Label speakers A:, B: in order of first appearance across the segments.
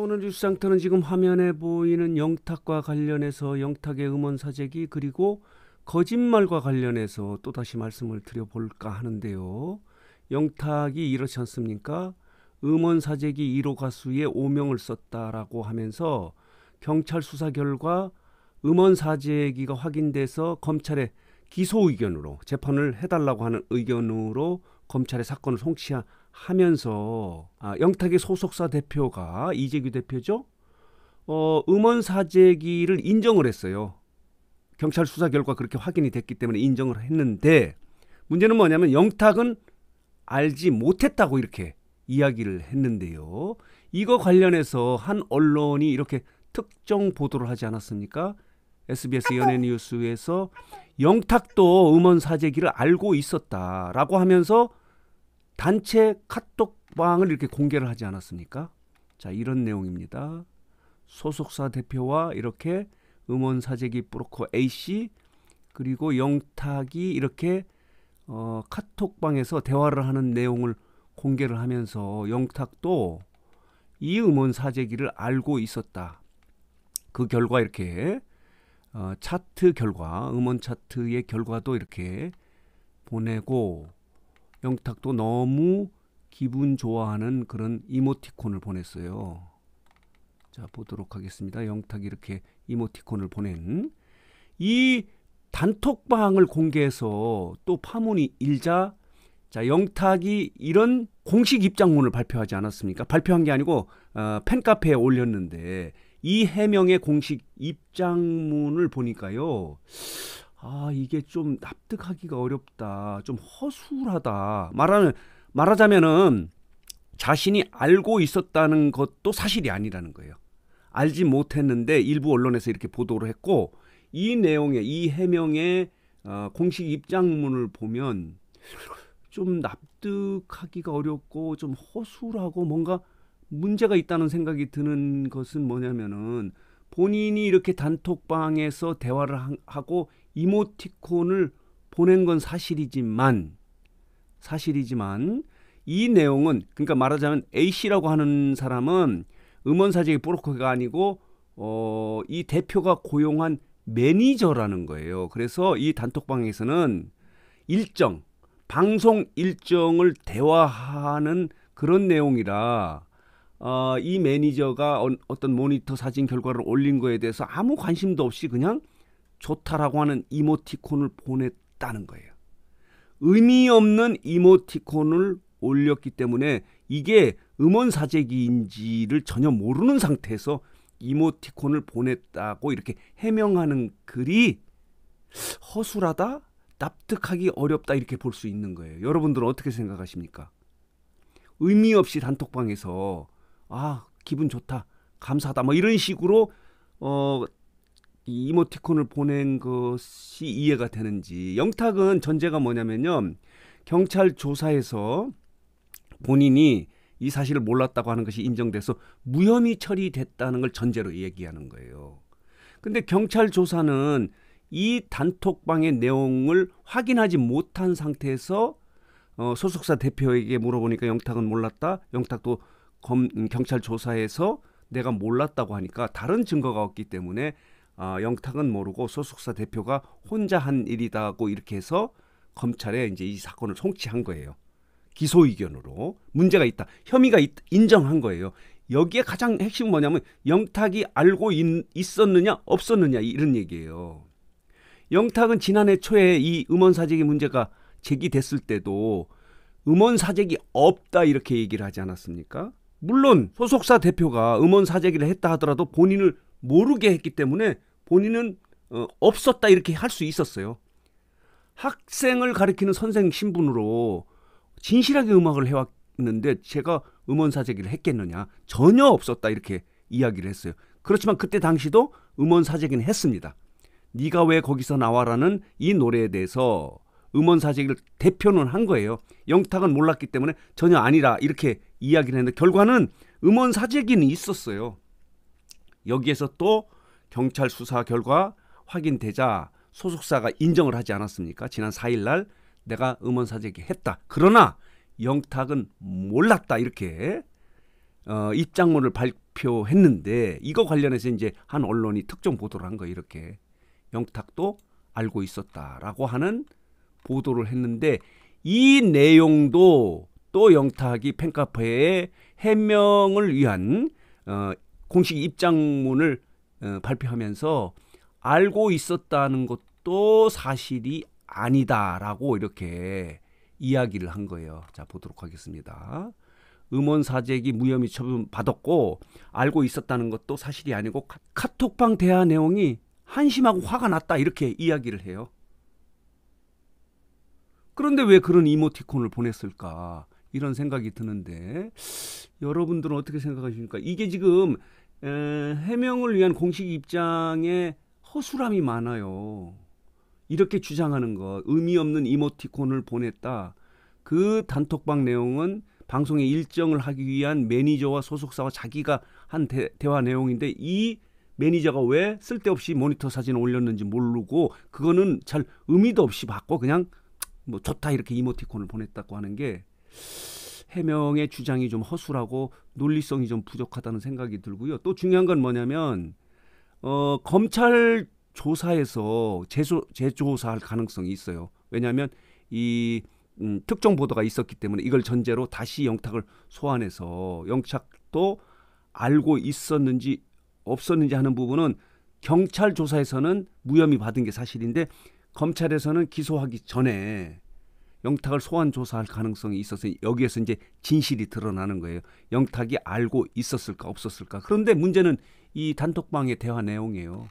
A: 오늘 뉴스상터는 지금 화면에 보이는 영탁과 관련해서 영탁의 음원 사재기 그리고 거짓말과 관련해서 또 다시 말씀을 드려볼까 하는데요. 영탁이 이렇지 않습니까? 음원 사재기 1호 가수의 오명을 썼다라고 하면서 경찰 수사 결과 음원 사재기가 확인돼서 검찰에 기소 의견으로 재판을 해달라고 하는 의견으로 검찰의 사건을 송치하면서 아, 영탁의 소속사 대표가 이재규 대표죠. 어, 음원 사재기를 인정을 했어요. 경찰 수사 결과 그렇게 확인이 됐기 때문에 인정을 했는데 문제는 뭐냐면 영탁은 알지 못했다고 이렇게 이야기를 했는데요. 이거 관련해서 한 언론이 이렇게 특정 보도를 하지 않았습니까? SBS 연예 뉴스에서 영탁도 음원 사재기를 알고 있었다라고 하면서 단체 카톡방을 이렇게 공개를 하지 않았습니까? 자, 이런 내용입니다. 소속사 대표와 이렇게 음원 사재기 브로커 A씨 그리고 영탁이 이렇게 어, 카톡방에서 대화를 하는 내용을 공개를 하면서 영탁도 이 음원 사재기를 알고 있었다. 그 결과 이렇게 어, 차트 결과, 음원 차트의 결과도 이렇게 보내고 영탁도 너무 기분 좋아하는 그런 이모티콘을 보냈어요. 자, 보도록 하겠습니다. 영탁이 이렇게 이모티콘을 보낸 이 단톡방을 공개해서 또 파문이 일자 자, 영탁이 이런 공식 입장문을 발표하지 않았습니까? 발표한 게 아니고 어, 팬카페에 올렸는데 이 해명의 공식 입장문을 보니까요. 아, 이게 좀 납득하기가 어렵다. 좀 허술하다. 말하는 말하자면은 자신이 알고 있었다는 것도 사실이 아니라는 거예요. 알지 못했는데 일부 언론에서 이렇게 보도를 했고 이 내용의 이 해명의 어, 공식 입장문을 보면 좀 납득하기가 어렵고 좀 허술하고 뭔가 문제가 있다는 생각이 드는 것은 뭐냐면은 본인이 이렇게 단톡방에서 대화를 하고 이모티콘을 보낸 건 사실이지만 사실이지만 이 내용은 그러니까 말하자면 A 씨라고 하는 사람은 음원사직의 브로커가 아니고 어, 이 대표가 고용한 매니저라는 거예요. 그래서 이 단톡방에서는 일정 방송 일정을 대화하는 그런 내용이라 어, 이 매니저가 어, 떤 모니터 사진 결과를 올린 거에 대해서 아무 관심도 없이 그냥 좋다라고 하는 이모티콘을 보냈다는 거예요. 의미 없는 이모티콘을 올렸기 때문에 이게 음원 사재기인지를 전혀 모르는 상태에서 이모티콘을 보냈다고 이렇게 해명하는 글이 허술하다, 납득하기 어렵다 이렇게 볼 수 있는 거예요. 여러분들은 어떻게 생각하십니까? 의미 없이 단톡방에서 아 기분 좋다 감사하다 뭐 이런 식으로 어 이모티콘을 보낸 것이 이해가 되는지 영탁은 전제가 뭐냐면요 경찰 조사에서 본인이 이 사실을 몰랐다고 하는 것이 인정돼서 무혐의 처리됐다는 걸 전제로 얘기하는 거예요. 근데 경찰 조사는 이 단톡방의 내용을 확인하지 못한 상태에서 어, 소속사 대표에게 물어보니까 영탁은 몰랐다. 영탁도 검, 음, 경찰 조사에서 내가 몰랐다고 하니까 다른 증거가 없기 때문에 어, 영탁은 모르고 소속사 대표가 혼자 한 일이다고 이렇게 해서 검찰에 이제 이 사건을 송치한 거예요. 기소 의견으로 문제가 있다, 혐의가 있, 인정한 거예요. 여기에 가장 핵심은 뭐냐면 영탁이 알고 있, 있었느냐 없었느냐 이런 얘기예요. 영탁은 지난해 초에 이 음원 사재기 문제가 제기됐을 때도 음원 사재기 없다 이렇게 얘기를 하지 않았습니까? 물론 소속사 대표가 음원 사재기를 했다 하더라도 본인을 모르게 했기 때문에 본인은 어, 없었다 이렇게 할 수 있었어요. 학생을 가리키는 선생 신분으로 진실하게 음악을 해왔는데 제가 음원 사재기를 했겠느냐 전혀 없었다 이렇게 이야기를 했어요. 그렇지만 그때 당시도 음원 사재기는 했습니다. 네가 왜 거기서 나와라는 이 노래에 대해서 음원 사재기를 대표는 한 거예요. 영탁은 몰랐기 때문에 전혀 아니라 이렇게 이야기를 했는데 결과는 음원 사재기는 있었어요. 여기에서 또 경찰 수사 결과 확인되자 소속사가 인정을 하지 않았습니까? 지난 4일 날 내가 음원 사재기 했다. 그러나 영탁은 몰랐다 이렇게 어, 입장문을 발표했는데 이거 관련해서 이제 한 언론이 특정 보도를 한거 이렇게 영탁도 알고 있었다라고 하는 보도를 했는데 이 내용도 또 영탁이 팬카페에 해명을 위한 어, 공식 입장문을 어, 발표하면서 알고 있었다는 것도 사실이 아니다라고 이렇게 이야기를 한 거예요. 자 보도록 하겠습니다. 음원 사재기 무혐의 처분 받았고 알고 있었다는 것도 사실이 아니고 카톡방 대화 내용이 한심하고 화가 났다 이렇게 이야기를 해요. 그런데 왜 그런 이모티콘을 보냈을까? 이런 생각이 드는데 여러분들은 어떻게 생각하십니까? 이게 지금 에, 해명을 위한 공식 입장에 허술함이 많아요. 이렇게 주장하는 거 의미 없는 이모티콘을 보냈다. 그 단톡방 내용은 방송의 일정을 하기 위한 매니저와 소속사와 자기가 한 대, 대화 내용인데 이 매니저가 왜 쓸데없이 모니터 사진을 올렸는지 모르고 그거는 잘 의미도 없이 받고 그냥 뭐 좋다 이렇게 이모티콘을 보냈다고 하는 게 해명의 주장이 좀 허술하고 논리성이 좀 부족하다는 생각이 들고요. 또 중요한 건 뭐냐면 어, 검찰 조사에서 재조, 재조사할 가능성이 있어요. 왜냐하면 이 음, 특정 보도가 있었기 때문에 이걸 전제로 다시 영탁을 소환해서 영탁도 알고 있었는지 없었는지 하는 부분은 경찰 조사에서는 무혐의 받은 게 사실인데 검찰에서는 기소하기 전에 영탁을 소환 조사할 가능성이 있어서 여기에서 이제 진실이 드러나는 거예요. 영탁이 알고 있었을까 없었을까. 그런데 문제는 이 단톡방의 대화 내용이에요.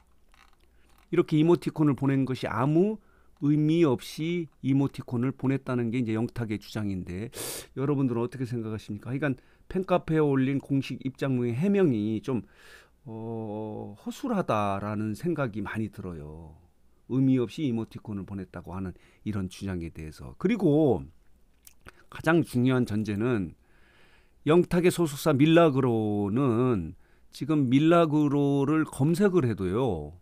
A: 이렇게 이모티콘을 보낸 것이 아무 의미 없이 이모티콘을 보냈다는 게 이제 영탁의 주장인데 여러분들은 어떻게 생각하십니까? 그러니까 팬카페에 올린 공식 입장문의 해명이 좀 어, 허술하다라는 생각이 많이 들어요. 의미 없이 이모티콘을 보냈다고 하는 이런 주장에 대해서 그리고 가장 중요한 전제는 영탁의 소속사 밀라그로는 지금 밀라그로를 검색을 해도요.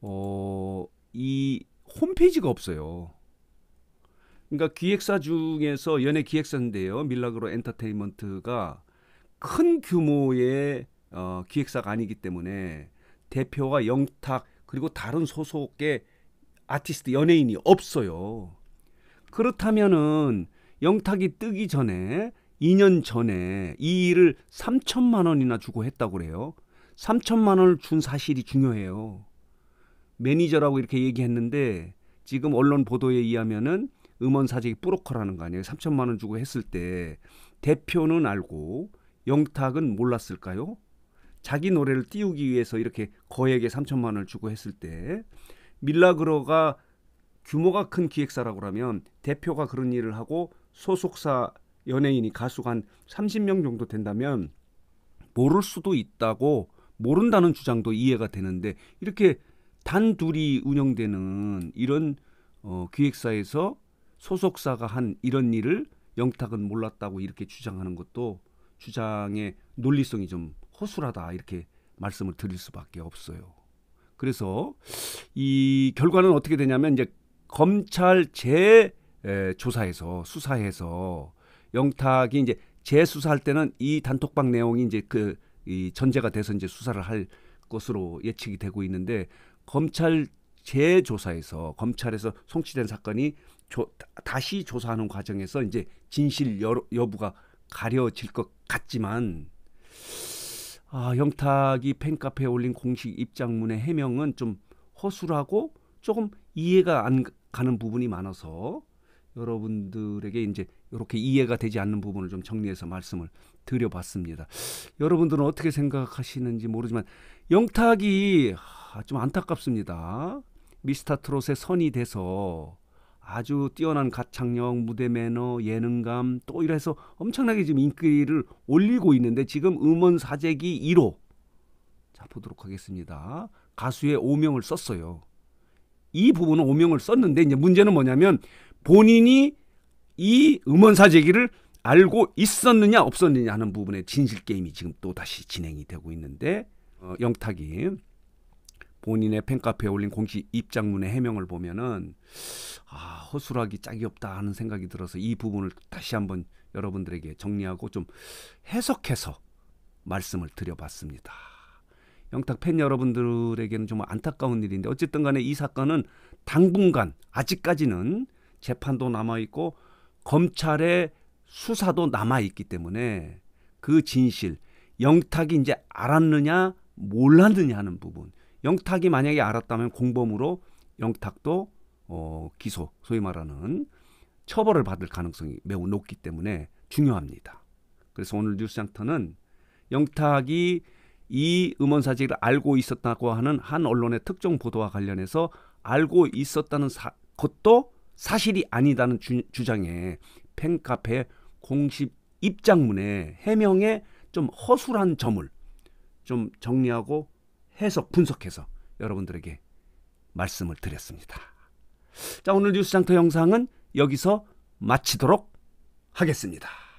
A: 어, 이 홈페이지가 없어요. 그러니까 기획사 중에서 연예 기획사인데요. 밀라그로 엔터테인먼트가 큰 규모의 어, 기획사가 아니기 때문에 대표와 영탁 그리고 다른 소속의 아티스트 연예인이 없어요. 그렇다면은 영탁이 뜨기 전에 2년 전에 이 일을 3천만 원이나 주고 했다고 그래요. 3천만 원을 준 사실이 중요해요. 매니저라고 이렇게 얘기했는데 지금 언론 보도에 의하면은 음원 사직이 브로커라는 거 아니에요. 3천만 원 주고 했을 때 대표는 알고 영탁은 몰랐을까요? 자기 노래를 띄우기 위해서 이렇게 거액의 3천만 원을 주고 했을 때 밀라그로가 규모가 큰 기획사라고 하면 대표가 그런 일을 하고 소속사 연예인이 가수가 한 30명 정도 된다면 모를 수도 있다고 모른다는 주장도 이해가 되는데 이렇게 단둘이 운영되는 이런 어, 기획사에서 소속사가 한 이런 일을 영탁은 몰랐다고 이렇게 주장하는 것도 주장의 논리성이 좀 허술하다 이렇게 말씀을 드릴 수밖에 없어요. 그래서 이 결과는 어떻게 되냐면 이제 검찰 재조사에서 수사해서 영탁이 이제 재수사할 때는 이 단톡방 내용이 이제 그이 전제가 돼서 이제 수사를 할 것으로 예측이 되고 있는데 검찰 재조사에서 검찰에서 송치된 사건이 조, 다시 조사하는 과정에서 이제 진실 여, 부가 가려질 것 같지만 아, 영탁이 팬카페에 올린 공식 입장문의 해명은 좀 허술하고 조금 이해가 안 가는 부분이 많아서 여러분들에게 이제 이렇게 이해가 되지 않는 부분을 좀 정리해서 말씀을 드려봤습니다. 여러분들은 어떻게 생각하시는지 모르지만 영탁이 아, 좀 안타깝습니다. 미스터 트롯의 선이 돼서 아주 뛰어난 가창력, 무대 매너, 예능감 또 이래서 엄청나게 지금 인기를 올리고 있는데 지금 음원 사재기 1호. 자, 보도록 하겠습니다. 가수의 오명을 썼어요. 이 부분은 오명을 썼는데 이제 문제는 뭐냐면 본인이 이 음원 사재기를 알고 있었느냐 없었느냐 하는 부분의 진실 게임이 지금 또 다시 진행이 되고 있는데 어, 영탁이 본인의 팬카페에 올린 공식 입장문의 해명을 보면은 아, 허술하기 짝이 없다 하는 생각이 들어서 이 부분을 다시 한번 여러분들에게 정리하고 좀 해석해서 말씀을 드려봤습니다. 영탁 팬 여러분들에게는 좀 안타까운 일인데 어쨌든 간에 이 사건은 당분간 아직까지는 재판도 남아있고 검찰의 수사도 남아있기 때문에 그 진실 영탁이 이제 알았느냐 몰랐느냐 하는 부분 영탁이 만약에 알았다면 공범으로 영탁도 어, 기소, 소위 말하는 처벌을 받을 가능성이 매우 높기 때문에 중요합니다. 그래서 오늘 뉴스장터는 영탁이 이 음원 사직을 알고 있었다고 하는 한 언론의 특정 보도와 관련해서 알고 있었다는 사, 것도 사실이 아니다는 주, 장에 팬카페 공식 입장문에 해명에 좀 허술한 점을 좀 정리하고 해석 분석해서 여러분들에게 말씀을 드렸습니다. 자 오늘 뉴스 장터 영상은 여기서 마치도록 하겠습니다.